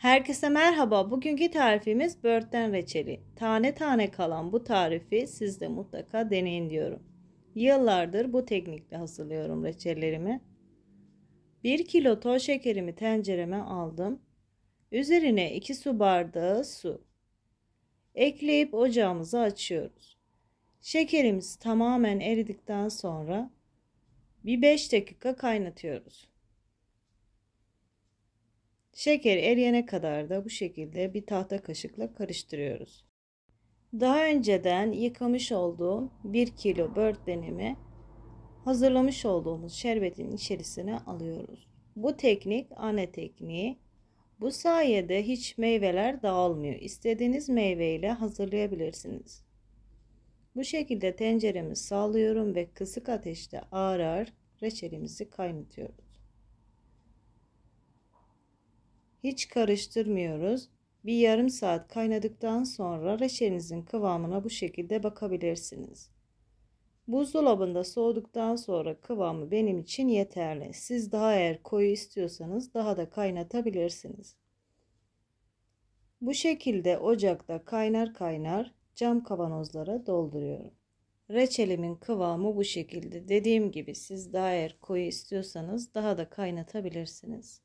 Herkese merhaba. Bugünkü tarifimiz börtlen reçeli. Tane tane kalan bu tarifi siz de mutlaka deneyin diyorum. Yıllardır bu teknikle hazırlıyorum reçellerimi. 1 kilo toz şekerimi tencereme aldım. Üzerine 2 su bardağı su. Ekleyip ocağımızı açıyoruz. Şekerimiz tamamen eridikten sonra bir 5 dakika kaynatıyoruz. Şeker eriyene kadar da bu şekilde bir tahta kaşıkla karıştırıyoruz. Daha önceden yıkamış olduğum 1 kilo böğürtlenimi hazırlamış olduğumuz şerbetin içerisine alıyoruz. Bu teknik anne tekniği. Bu sayede hiç meyveler dağılmıyor. İstediğiniz meyveyle hazırlayabilirsiniz. Bu şekilde tenceremi sallıyorum ve kısık ateşte ağrar reçelimizi kaynatıyoruz. Hiç karıştırmıyoruz. Bir yarım saat kaynadıktan sonra reçelinizin kıvamına bu şekilde bakabilirsiniz. Buzdolabında soğuduktan sonra kıvamı benim için yeterli. Siz daha eğer koyu istiyorsanız daha da kaynatabilirsiniz. Bu şekilde ocakta kaynar kaynar cam kavanozlara dolduruyorum. Reçelimin kıvamı bu şekilde. Dediğim gibi siz daha eğer koyu istiyorsanız daha da kaynatabilirsiniz.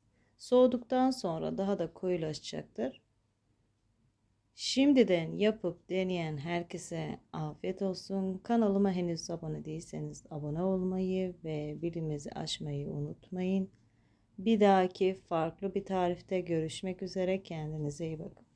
Soğuduktan sonra daha da koyulaşacaktır. Şimdiden yapıp deneyen herkese afiyet olsun. Kanalıma henüz abone değilseniz abone olmayı ve bilimizi açmayı unutmayın. Bir dahaki farklı bir tarifte görüşmek üzere. Kendinize iyi bakın.